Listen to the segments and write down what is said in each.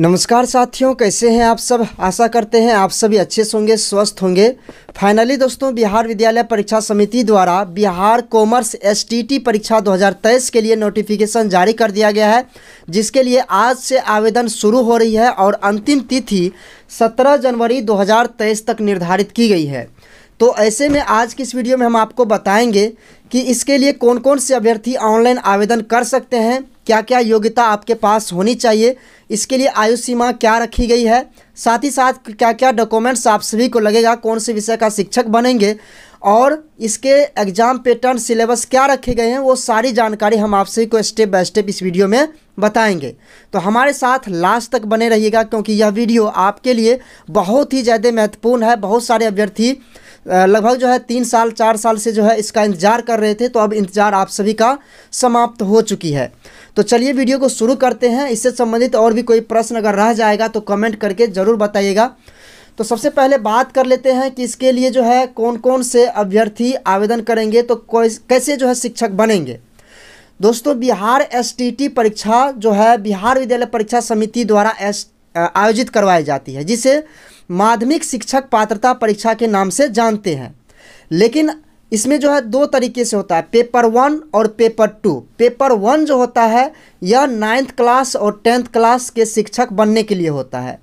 नमस्कार साथियों कैसे हैं आप सब आशा करते हैं आप सभी अच्छे से होंगे स्वस्थ होंगे फाइनली दोस्तों बिहार विद्यालय परीक्षा समिति द्वारा बिहार कॉमर्स एसटीटी परीक्षा 2023 के लिए नोटिफिकेशन जारी कर दिया गया है जिसके लिए आज से आवेदन शुरू हो रही है और अंतिम तिथि 17 जनवरी 2023 तक निर्धारित की गई है तो ऐसे में आज की इस वीडियो में हम आपको बताएँगे कि इसके लिए कौन कौन से अभ्यर्थी ऑनलाइन आवेदन कर सकते हैं क्या क्या योग्यता आपके पास होनी चाहिए इसके लिए आयु सीमा क्या रखी गई है साथ ही साथ क्या क्या डॉक्यूमेंट्स आप सभी को लगेगा कौन से विषय का शिक्षक बनेंगे और इसके एग्ज़ाम पैटर्न सिलेबस क्या रखे गए हैं वो सारी जानकारी हम आप सभी को स्टेप बाय स्टेप इस वीडियो में बताएंगे तो हमारे साथ लास्ट तक बने रहिएगा क्योंकि यह वीडियो आपके लिए बहुत ही ज़्यादा महत्वपूर्ण है बहुत सारे अभ्यर्थी लगभग जो है तीन साल चार साल से जो है इसका इंतज़ार कर रहे थे तो अब इंतज़ार आप सभी का समाप्त हो चुकी है तो चलिए वीडियो को शुरू करते हैं इससे संबंधित और भी कोई प्रश्न अगर रह जाएगा तो कमेंट करके ज़रूर बताइएगा तो सबसे पहले बात कर लेते हैं कि इसके लिए जो है कौन कौन से अभ्यर्थी आवेदन करेंगे तो कैसे जो है शिक्षक बनेंगे दोस्तों बिहार एसटीटी परीक्षा जो है बिहार विद्यालय परीक्षा समिति द्वारा एस आयोजित करवाई जाती है जिसे माध्यमिक शिक्षक पात्रता परीक्षा के नाम से जानते हैं लेकिन इसमें जो है दो तरीके से होता है पेपर वन और पेपर टू पेपर वन जो होता है यह नाइन्थ क्लास और टेंथ क्लास के शिक्षक बनने के लिए होता है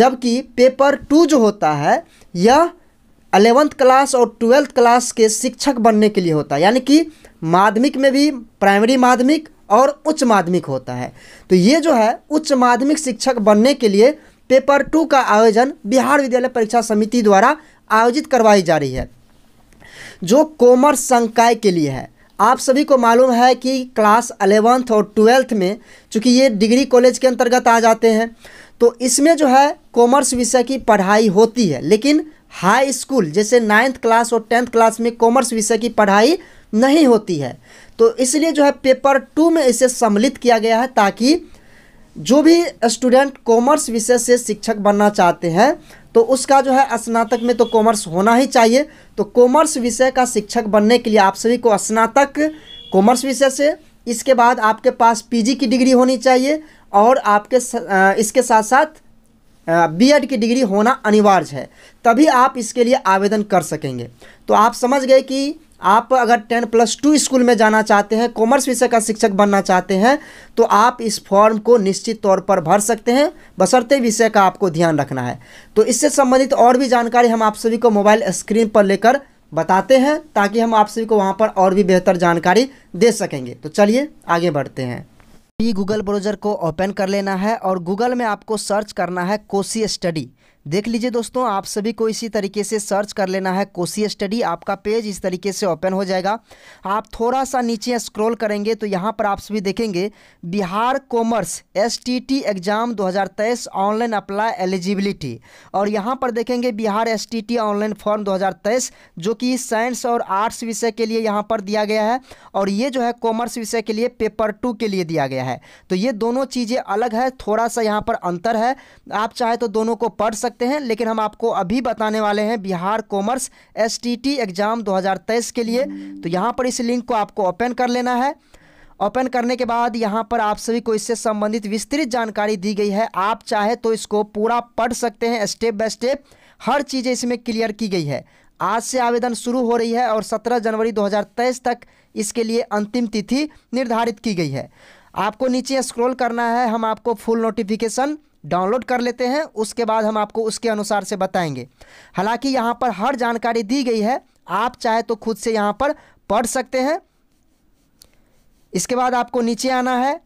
जबकि पेपर टू जो होता है यह अलेवेंथ क्लास और ट्वेल्थ क्लास के शिक्षक बनने के लिए होता है यानी कि माध्यमिक में भी प्राइमरी माध्यमिक और उच्च माध्यमिक होता है तो ये जो है उच्च माध्यमिक शिक्षक बनने के लिए पेपर टू का आयोजन बिहार विद्यालय परीक्षा समिति द्वारा आयोजित करवाई जा रही है जो कॉमर्स संकाय के लिए है आप सभी को मालूम है कि क्लास अलेवंथ और ट्वेल्थ में चूँकि ये डिग्री कॉलेज के अंतर्गत आ जाते हैं तो इसमें जो है कॉमर्स विषय की पढ़ाई होती है लेकिन हाई स्कूल जैसे नाइन्थ क्लास और टेंथ क्लास में कॉमर्स विषय की पढ़ाई नहीं होती है तो इसलिए जो है पेपर टू में इसे सम्मिलित किया गया है ताकि जो भी स्टूडेंट कॉमर्स विषय से शिक्षक बनना चाहते हैं तो उसका जो है स्नातक में तो कॉमर्स होना ही चाहिए तो कॉमर्स विषय का शिक्षक बनने के लिए आप सभी को स्नातक कॉमर्स विषय से इसके बाद आपके पास पीजी की डिग्री होनी चाहिए और आपके इसके साथ साथ बीएड की डिग्री होना अनिवार्य है तभी आप इसके लिए आवेदन कर सकेंगे तो आप समझ गए कि आप अगर टेन प्लस टू स्कूल में जाना चाहते हैं कॉमर्स विषय का शिक्षक बनना चाहते हैं तो आप इस फॉर्म को निश्चित तौर पर भर सकते हैं बसरते विषय का आपको ध्यान रखना है तो इससे संबंधित और भी जानकारी हम आप सभी को मोबाइल स्क्रीन पर लेकर बताते हैं ताकि हम आप सभी को वहाँ पर और भी बेहतर जानकारी दे सकेंगे तो चलिए आगे बढ़ते हैं गूगल ब्राउज़र को ओपन कर लेना है और गूगल में आपको सर्च करना है कोसी स्टडी देख लीजिए दोस्तों आप सभी को इसी तरीके से सर्च कर लेना है कोसी स्टडी आपका पेज इस तरीके से ओपन हो जाएगा आप थोड़ा सा नीचे स्क्रॉल करेंगे तो यहाँ पर आप सभी देखेंगे Bihar commerce STT exam 2023 online apply eligibility और यहाँ पर देखेंगे बिहार एसटीटी ऑनलाइन फॉर्म 2023 जो कि साइंस और आर्ट्स विषय के लिए यहाँ पर दिया गया है और ये जो है कॉमर्स विषय के लिए पेपर टू के लिए दिया गया है तो ये दोनों चीज़ें अलग है थोड़ा सा यहाँ पर अंतर है आप चाहे तो दोनों को पढ़ सकते सकते हैं लेकिन हम आपको अभी बताने वाले हैं बिहार कॉमर्स एस एग्ज़ाम 2023 के लिए तो यहाँ पर इस लिंक को आपको ओपन कर लेना है ओपन करने के बाद यहाँ पर आप सभी को इससे संबंधित विस्तृत जानकारी दी गई है आप चाहे तो इसको पूरा पढ़ सकते हैं स्टेप बाय स्टेप हर चीज़ें इसमें क्लियर की गई है आज से आवेदन शुरू हो रही है और 17 जनवरी 2023 तक इसके लिए अंतिम तिथि निर्धारित की गई है आपको नीचे स्क्रॉल करना है हम आपको फुल नोटिफिकेशन डाउनलोड कर लेते हैं उसके बाद हम आपको उसके अनुसार से बताएंगे हालांकि यहाँ पर हर जानकारी दी गई है आप चाहे तो खुद से यहाँ पर पढ़ सकते हैं इसके बाद आपको नीचे आना है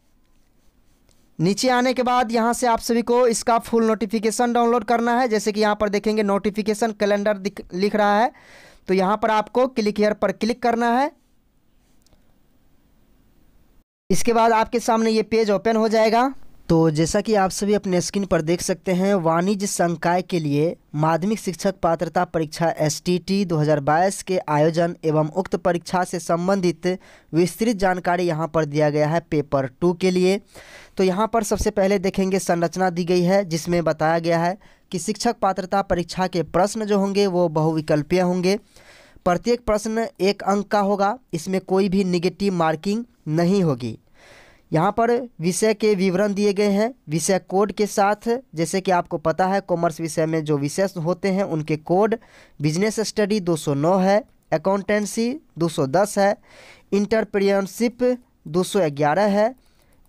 नीचे आने के बाद यहाँ से आप सभी को इसका फुल नोटिफिकेशन डाउनलोड करना है जैसे कि यहाँ पर देखेंगे नोटिफिकेशन कैलेंडर लिख रहा है तो यहाँ पर आपको क्लिक हेयर पर क्लिक करना है इसके बाद आपके सामने ये पेज ओपन हो जाएगा तो जैसा कि आप सभी अपने स्क्रीन पर देख सकते हैं वाणिज्य संकाय के लिए माध्यमिक शिक्षक पात्रता परीक्षा एस टी टी के आयोजन एवं उक्त परीक्षा से संबंधित विस्तृत जानकारी यहाँ पर दिया गया है पेपर टू के लिए तो यहाँ पर सबसे पहले देखेंगे संरचना दी गई है जिसमें बताया गया है कि शिक्षक पात्रता परीक्षा के प्रश्न जो होंगे वो बहुविकल्पीय होंगे प्रत्येक प्रश्न एक अंक का होगा इसमें कोई भी निगेटिव मार्किंग नहीं होगी यहाँ पर विषय के विवरण दिए गए हैं विषय कोड के साथ जैसे कि आपको पता है कॉमर्स विषय में जो विषय होते हैं उनके कोड बिजनेस स्टडी 209 है अकाउंटेंसी 210 है इंटरप्रियनशिप 211 है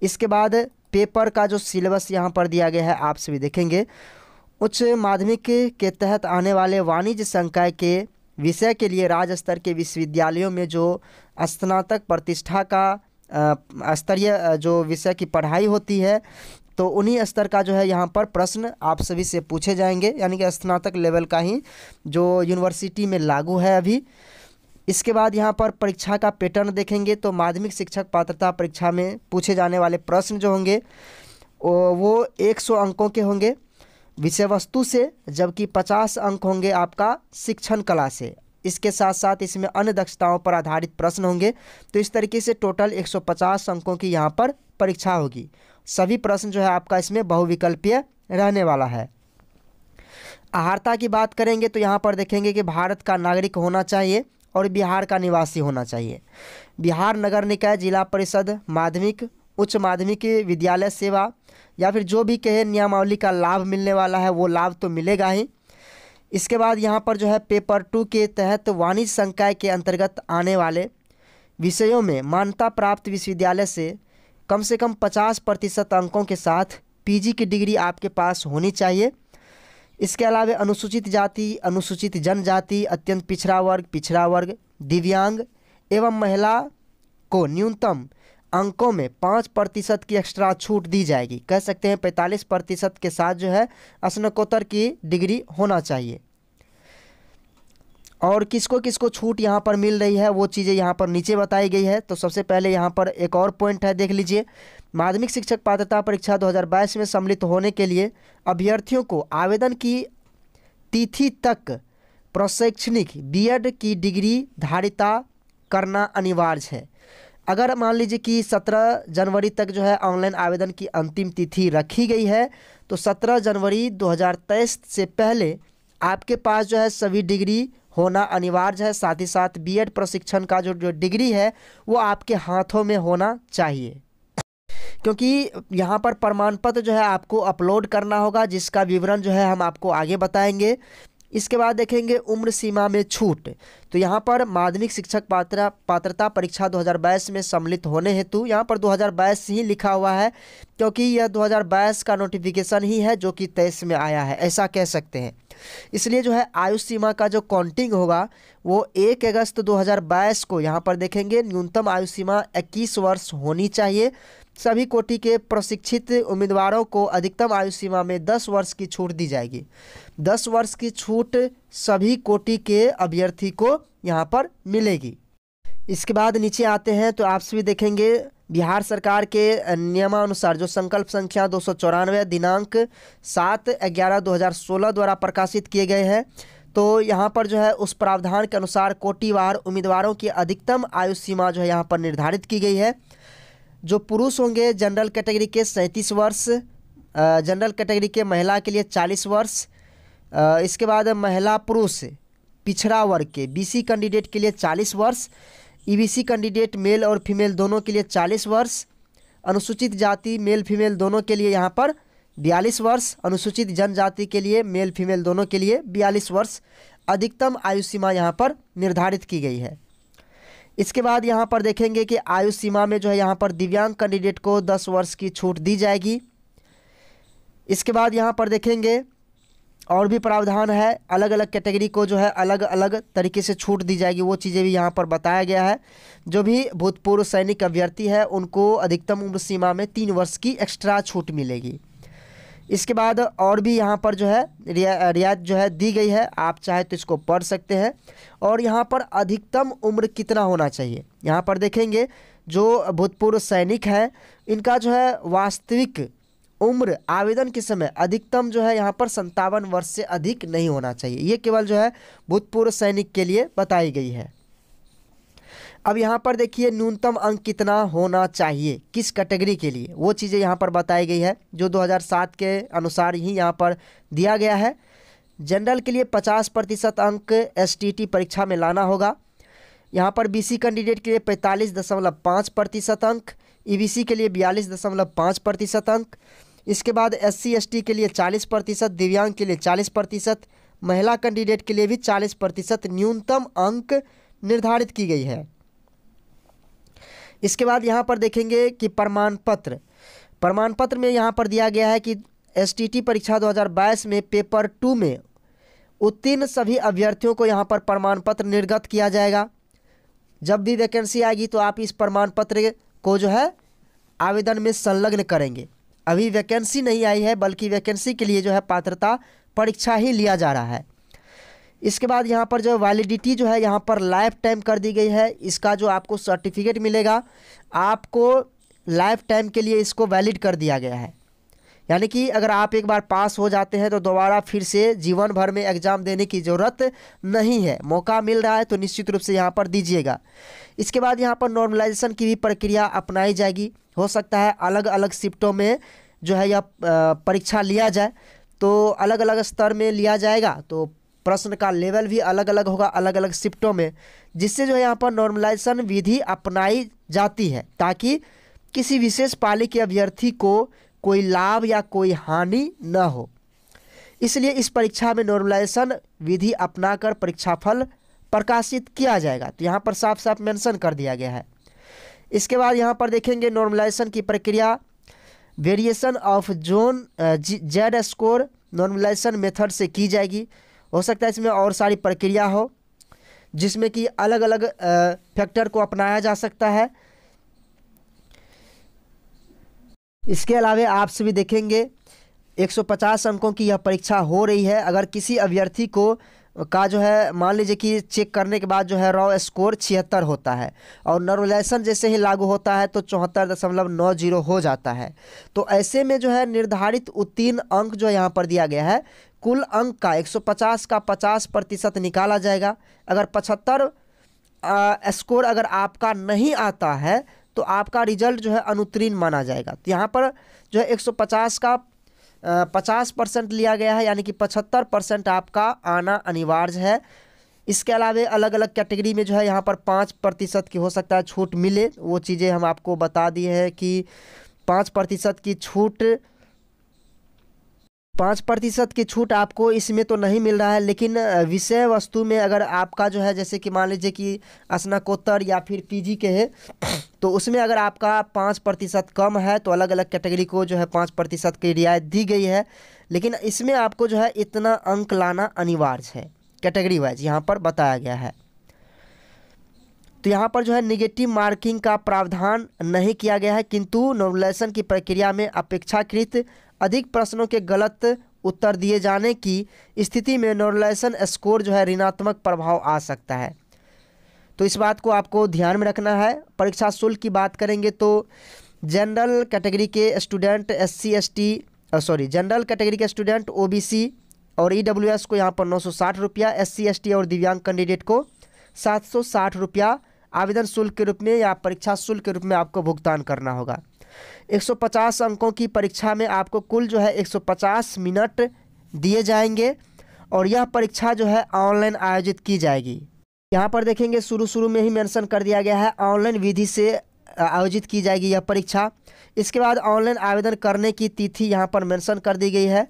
इसके बाद पेपर का जो सिलेबस यहाँ पर दिया गया है आप सभी देखेंगे उच्च माध्यमिक के तहत आने वाले वाणिज्य संकाय के विषय के लिए राज्य स्तर के विश्वविद्यालयों में जो स्नातक प्रतिष्ठा का स्तरीय जो विषय की पढ़ाई होती है तो उन्हीं स्तर का जो है यहाँ पर प्रश्न आप सभी से पूछे जाएंगे यानी कि स्नातक लेवल का ही जो यूनिवर्सिटी में लागू है अभी इसके बाद यहाँ पर परीक्षा का पैटर्न देखेंगे तो माध्यमिक शिक्षक पात्रता परीक्षा में पूछे जाने वाले प्रश्न जो होंगे वो 100 अंकों के होंगे विषय वस्तु से जबकि 50 अंक होंगे आपका शिक्षण कला से इसके साथ साथ इसमें अन्य दक्षताओं पर आधारित प्रश्न होंगे तो इस तरीके से टोटल 150 अंकों की यहाँ पर परीक्षा होगी सभी प्रश्न जो है आपका इसमें बहुविकल्पीय रहने वाला है आहारता की बात करेंगे तो यहाँ पर देखेंगे कि भारत का नागरिक होना चाहिए और बिहार का निवासी होना चाहिए बिहार नगर निकाय जिला परिषद माध्यमिक उच्च माध्यमिक विद्यालय सेवा या फिर जो भी कहे नियमावली का लाभ मिलने वाला है वो लाभ तो मिलेगा ही इसके बाद यहाँ पर जो है पेपर टू के तहत वाणिज्य संकाय के अंतर्गत आने वाले विषयों में मान्यता प्राप्त विश्वविद्यालय से कम से कम पचास प्रतिशत अंकों के साथ पीजी की डिग्री आपके पास होनी चाहिए इसके अलावा अनुसूचित जाति अनुसूचित जनजाति अत्यंत पिछड़ा वर्ग पिछड़ा वर्ग दिव्यांग एवं महिला को न्यूनतम अंकों में पाँच प्रतिशत की एक्स्ट्रा छूट दी जाएगी कह सकते हैं पैंतालीस प्रतिशत के साथ जो है स्नकोत्तर की डिग्री होना चाहिए और किसको किसको छूट यहाँ पर मिल रही है वो चीज़ें यहाँ पर नीचे बताई गई है तो सबसे पहले यहाँ पर एक और पॉइंट है देख लीजिए माध्यमिक शिक्षक पात्रता परीक्षा 2022 में सम्मिलित होने के लिए अभ्यर्थियों को आवेदन की तिथि तक प्रशैक्षणिक बीएड की डिग्री धारिता करना अनिवार्य है अगर मान लीजिए कि सत्रह जनवरी तक जो है ऑनलाइन आवेदन की अंतिम तिथि रखी गई है तो सत्रह जनवरी 2023 से पहले आपके पास जो है सभी डिग्री होना अनिवार्य है साथ ही साथ बीएड प्रशिक्षण का जो जो डिग्री है वो आपके हाथों में होना चाहिए क्योंकि यहाँ पर प्रमाण पत्र जो है आपको अपलोड करना होगा जिसका विवरण जो है हम आपको आगे बताएंगे इसके बाद देखेंगे उम्र सीमा में छूट तो यहाँ पर माध्यमिक शिक्षक पात्र पात्रता परीक्षा 2022 में सम्मिलित होने हेतु यहाँ पर 2022 ही लिखा हुआ है क्योंकि यह 2022 का नोटिफिकेशन ही है जो कि तेईस में आया है ऐसा कह सकते हैं इसलिए जो है आयु सीमा का जो काउंटिंग होगा वो एक अगस्त 2022 को यहाँ पर देखेंगे न्यूनतम आयु सीमा इक्कीस वर्ष होनी चाहिए सभी कोटि के प्रशिक्षित उम्मीदवारों को अधिकतम आयु सीमा में दस वर्ष की छूट दी जाएगी दस वर्ष की छूट सभी कोटि के अभ्यर्थी को यहाँ पर मिलेगी इसके बाद नीचे आते हैं तो आप सभी देखेंगे बिहार सरकार के नियमानुसार जो संकल्प संख्या दो दिनांक सात ग्यारह 2016 द्वारा प्रकाशित किए गए हैं तो यहाँ पर जो है उस प्रावधान के अनुसार कोटिवार उम्मीदवारों की अधिकतम आयु सीमा जो है यहाँ पर निर्धारित की गई है जो पुरुष होंगे जनरल कैटेगरी के सैंतीस वर्ष जनरल कैटेगरी के महिला के लिए चालीस वर्ष इसके बाद महिला पुरुष पिछड़ा वर्ग के बीसी कैंडिडेट के लिए चालीस वर्ष ईबीसी कैंडिडेट मेल और फीमेल दोनों के लिए चालीस वर्ष अनुसूचित जाति मेल फीमेल दोनों के लिए यहाँ पर बयालीस वर्ष अनुसूचित जनजाति के लिए मेल फीमेल दोनों के लिए बयालीस वर्ष अधिकतम आयु सीमा यहाँ पर निर्धारित की गई है इसके बाद यहाँ पर देखेंगे कि आयु सीमा में जो है यहाँ पर दिव्यांग कैंडिडेट को दस वर्ष की छूट दी जाएगी इसके बाद यहाँ पर देखेंगे और भी प्रावधान है अलग अलग कैटेगरी को जो है अलग अलग तरीके से छूट दी जाएगी वो चीज़ें भी यहाँ पर बताया गया है जो भी भूतपूर्व सैनिक अभ्यर्थी है उनको अधिकतम उम्र सीमा में तीन वर्ष की एक्स्ट्रा छूट मिलेगी इसके बाद और भी यहाँ पर जो है रिया, रियायत जो है दी गई है आप चाहे तो इसको पढ़ सकते हैं और यहाँ पर अधिकतम उम्र कितना होना चाहिए यहाँ पर देखेंगे जो भूतपूर्व सैनिक हैं इनका जो है वास्तविक उम्र आवेदन के समय अधिकतम जो है यहाँ पर संतावन वर्ष से अधिक नहीं होना चाहिए ये केवल जो है भूतपूर्व सैनिक के लिए बताई गई है अब यहाँ पर देखिए न्यूनतम अंक कितना होना चाहिए किस कैटेगरी के लिए वो चीज़ें यहाँ पर बताई गई है जो 2007 के अनुसार ही यहाँ पर दिया गया है जनरल के लिए 50 प्रतिशत अंक एस परीक्षा में लाना होगा यहाँ पर बीसी कैंडिडेट के लिए पैंतालीस दशमलव पाँच प्रतिशत अंक ईबीसी e के लिए बयालीस दशमलव पाँच प्रतिशत अंक इसके बाद एस सी के लिए चालीस प्रतिशत दिव्यांग के लिए चालीस प्रतिशत महिला कैंडिडेट के लिए भी चालीस प्रतिशत न्यूनतम अंक निर्धारित की गई है इसके बाद यहाँ पर देखेंगे कि प्रमाण पत्र प्रमाण पत्र में यहाँ पर दिया गया है कि एस परीक्षा 2022 में पेपर टू में उत्तीर्ण सभी अभ्यर्थियों को यहाँ पर प्रमाण पत्र निर्गत किया जाएगा जब भी वैकेंसी आएगी तो आप इस प्रमाण पत्र को जो है आवेदन में संलग्न करेंगे अभी वैकेंसी नहीं आई है बल्कि वैकेंसी के लिए जो है पात्रता परीक्षा ही लिया जा रहा है इसके बाद यहाँ पर जो वैलिडिटी जो है यहाँ पर लाइफ टाइम कर दी गई है इसका जो आपको सर्टिफिकेट मिलेगा आपको लाइफ टाइम के लिए इसको वैलिड कर दिया गया है यानी कि अगर आप एक बार पास हो जाते हैं तो दोबारा फिर से जीवन भर में एग्ज़ाम देने की ज़रूरत नहीं है मौका मिल रहा है तो निश्चित रूप से यहाँ पर दीजिएगा इसके बाद यहाँ पर नॉर्मलाइजेशन की भी प्रक्रिया अपनाई जाएगी हो सकता है अलग अलग शिफ्टों में जो है यह परीक्षा लिया जाए तो अलग अलग स्तर में लिया जाएगा तो प्रश्न का लेवल भी अलग अलग होगा अलग अलग शिफ्टों में जिससे जो है यहाँ पर नॉर्मलाइजेशन विधि अपनाई जाती है ताकि किसी विशेष पाली के अभ्यर्थी को कोई लाभ या कोई हानि न हो इसलिए इस परीक्षा में नॉर्मलाइजेशन विधि अपनाकर परीक्षाफल प्रकाशित किया जाएगा तो यहाँ पर साफ साफ मेंशन कर दिया गया है इसके बाद यहाँ पर देखेंगे नॉर्मलाइजेशन की प्रक्रिया variation of zone z score normalisation method से की जाएगी हो सकता है इसमें और सारी प्रक्रिया हो जिसमें कि अलग अलग फैक्टर को अपनाया जा सकता है इसके अलावा आप सभी देखेंगे 150 अंकों की यह परीक्षा हो रही है अगर किसी अभ्यर्थी को का जो है मान लीजिए कि चेक करने के बाद जो है रॉ स्कोर छिहत्तर होता है और नर्वलेसन जैसे ही लागू होता है तो चौहत्तर दशमलव नौ जीरो हो जाता है तो ऐसे में जो है निर्धारित उत्तीर्ण अंक जो यहाँ पर दिया गया है कुल अंक का 150 का 50 प्रतिशत निकाला जाएगा अगर पचहत्तर स्कोर अगर आपका नहीं आता है तो आपका रिजल्ट जो है अनुत्तीर्ण माना जाएगा तो यहाँ पर जो है 150 का पचास परसेंट लिया गया है यानी कि पचहत्तर परसेंट आपका आना अनिवार्य है इसके अलावा अलग अलग कैटेगरी में जो है यहाँ पर पाँच प्रतिशत की हो सकता है छूट मिले वो चीज़ें हम आपको बता दी हैं कि पाँच प्रतिशत की छूट पाँच प्रतिशत की छूट आपको इसमें तो नहीं मिल रहा है लेकिन विषय वस्तु में अगर आपका जो है जैसे कि मान लीजिए कि स्नाकोत्तर या फिर पीजी के है तो उसमें अगर आपका पाँच प्रतिशत कम है तो अलग अलग कैटेगरी को जो है पाँच प्रतिशत की रियायत दी गई है लेकिन इसमें आपको जो है इतना अंक लाना अनिवार्य है कैटेगरी वाइज यहाँ पर बताया गया है तो यहाँ पर जो है निगेटिव मार्किंग का प्रावधान नहीं किया गया है किंतु नोवलेशन की प्रक्रिया में अपेक्षाकृत अधिक प्रश्नों के गलत उत्तर दिए जाने की स्थिति में नॉर्लेसन स्कोर जो है ऋणात्मक प्रभाव आ सकता है तो इस बात को आपको ध्यान में रखना है परीक्षा शुल्क की बात करेंगे तो जनरल कैटेगरी के student S C S T sorry general category के स्टूडेंट ओ बी सी और ई डब्ल्यू एस को यहाँ पर नौ सौ साठ रुपया एस सी एस टी और दिव्यांग कैंडिडेट को सात सौ साठ रुपया आवेदन शुल्क के रूप में या परीक्षा शुल्क के रूप में आपको भुगतान करना होगा 150 अंकों की परीक्षा में आपको कुल जो है 150 मिनट दिए जाएंगे और यह परीक्षा जो है ऑनलाइन आयोजित की जाएगी यहाँ पर देखेंगे शुरू शुरू में ही मेंशन कर दिया गया है ऑनलाइन विधि से आयोजित की जाएगी यह परीक्षा इसके बाद ऑनलाइन आवेदन करने की तिथि यहाँ पर मेंशन कर दी गई है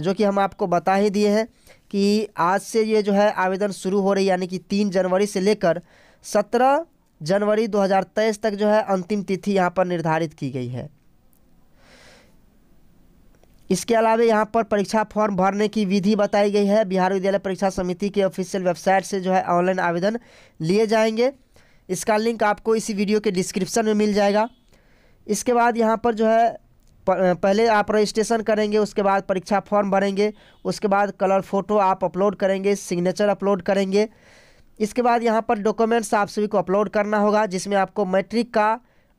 जो कि हम आपको बता ही दिए हैं कि आज से ये जो है आवेदन शुरू हो रही यानी कि तीन जनवरी से लेकर सत्रह जनवरी 2023 तक जो है अंतिम तिथि यहाँ पर निर्धारित की गई है इसके अलावा यहाँ पर परीक्षा फॉर्म भरने की विधि बताई गई है बिहार विद्यालय परीक्षा समिति के ऑफिशियल वेबसाइट से जो है ऑनलाइन आवेदन लिए जाएंगे इसका लिंक आपको इसी वीडियो के डिस्क्रिप्शन में मिल जाएगा इसके बाद यहाँ पर जो है पहले आप रजिस्ट्रेशन करेंगे उसके बाद परीक्षा फॉर्म भरेंगे उसके बाद कलर फ़ोटो आप अपलोड करेंगे सिग्नेचर अपलोड करेंगे इसके बाद यहाँ पर डॉक्यूमेंट्स आप सभी को अपलोड करना होगा जिसमें आपको मैट्रिक का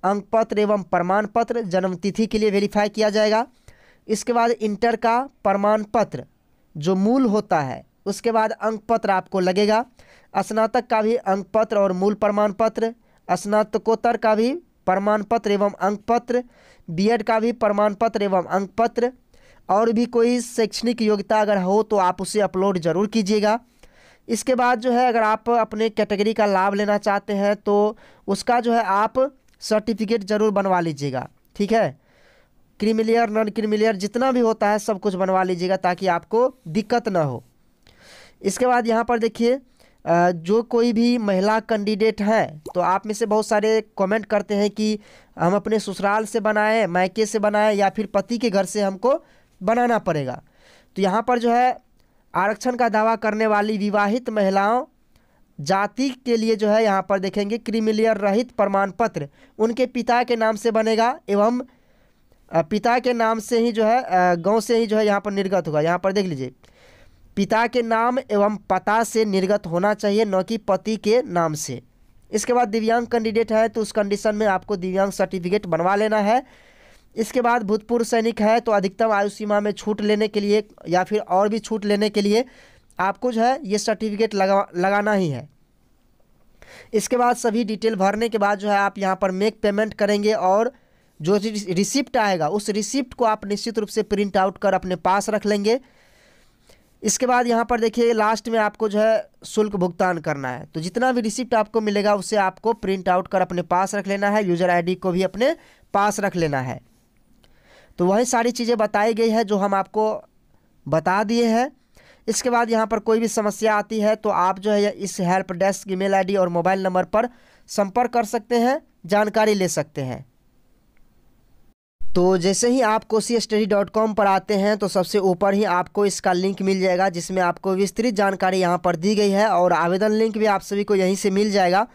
अंक पत्र एवं प्रमाण पत्र जन्म तिथि के लिए वेरीफाई किया जाएगा इसके बाद इंटर का प्रमाण पत्र जो मूल होता है उसके बाद अंक पत्र आपको लगेगा स्नातक का भी अंक पत्र और मूल प्रमाण पत्र स्नातकोत्तर का भी प्रमाण पत्र एवं अंक पत्र बी का भी प्रमाण पत्र एवं अंक पत्र और भी कोई शैक्षणिक योग्यता अगर हो तो आप उसे अपलोड जरूर कीजिएगा इसके बाद जो है अगर आप अपने कैटेगरी का लाभ लेना चाहते हैं तो उसका जो है आप सर्टिफिकेट ज़रूर बनवा लीजिएगा ठीक है क्रीमिलियर नॉन क्रीमिलियर जितना भी होता है सब कुछ बनवा लीजिएगा ताकि आपको दिक्कत ना हो इसके बाद यहाँ पर देखिए जो कोई भी महिला कैंडिडेट है तो आप में से बहुत सारे कमेंट करते हैं कि हम अपने ससुराल से बनाएँ मायके से बनाएँ या फिर पति के घर से हमको बनाना पड़ेगा तो यहाँ पर जो है आरक्षण का दावा करने वाली विवाहित महिलाओं जाति के लिए जो है यहाँ पर देखेंगे क्रिमिलियर रहित प्रमाण पत्र उनके पिता के नाम से बनेगा एवं पिता के नाम से ही जो है गांव से ही जो है यहाँ पर निर्गत होगा यहाँ पर देख लीजिए पिता के नाम एवं पता से निर्गत होना चाहिए न कि पति के नाम से इसके बाद दिव्यांग कैंडिडेट है तो उस कंडीशन में आपको दिव्यांग सर्टिफिकेट बनवा लेना है इसके बाद भूतपूर्व सैनिक है तो अधिकतम आयु सीमा में छूट लेने के लिए या फिर और भी छूट लेने के लिए आपको जो है ये सर्टिफिकेट लगा लगाना ही है इसके बाद सभी डिटेल भरने के बाद जो है आप यहाँ पर मेक पेमेंट करेंगे और जो रिसिप्ट आएगा उस रिसिप्ट को आप निश्चित रूप से प्रिंट आउट कर अपने पास रख लेंगे इसके बाद यहाँ पर देखिए लास्ट में आपको जो है शुल्क भुगतान करना है तो जितना भी रिसिप्ट आपको मिलेगा उसे आपको प्रिंट आउट कर अपने पास रख लेना है यूज़र आईडी को भी अपने पास रख लेना है तो वही सारी चीज़ें बताई गई है जो हम आपको बता दिए हैं इसके बाद यहाँ पर कोई भी समस्या आती है तो आप जो है इस हेल्प डेस्क ईमेल आईडी और मोबाइल नंबर पर संपर्क कर सकते हैं जानकारी ले सकते हैं तो जैसे ही आप कोसी स्टडी डॉट कॉम पर आते हैं तो सबसे ऊपर ही आपको इसका लिंक मिल जाएगा जिसमें आपको विस्तृत जानकारी यहाँ पर दी गई है और आवेदन लिंक भी आप सभी को यहीं से मिल जाएगा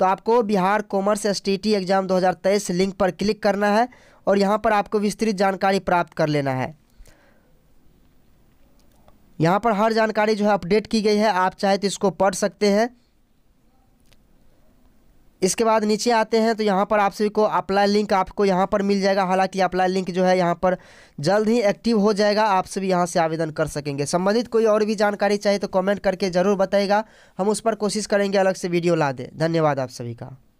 तो आपको Bihar commerce S exam 2023 link पर क्लिक करना है और यहाँ पर आपको विस्तृत जानकारी प्राप्त कर लेना है यहाँ पर हर जानकारी जो है अपडेट की गई है आप चाहे तो इसको पढ़ सकते हैं इसके बाद नीचे आते हैं तो यहाँ पर आप सभी को अप्लाई लिंक आपको यहाँ पर मिल जाएगा हालांकि अप्लाई लिंक जो है यहाँ पर जल्द ही एक्टिव हो जाएगा आप सभी यहाँ से आवेदन कर सकेंगे संबंधित कोई और भी जानकारी चाहिए तो कमेंट करके ज़रूर बताएगा हम उस पर कोशिश करेंगे अलग से वीडियो ला दें धन्यवाद आप सभी का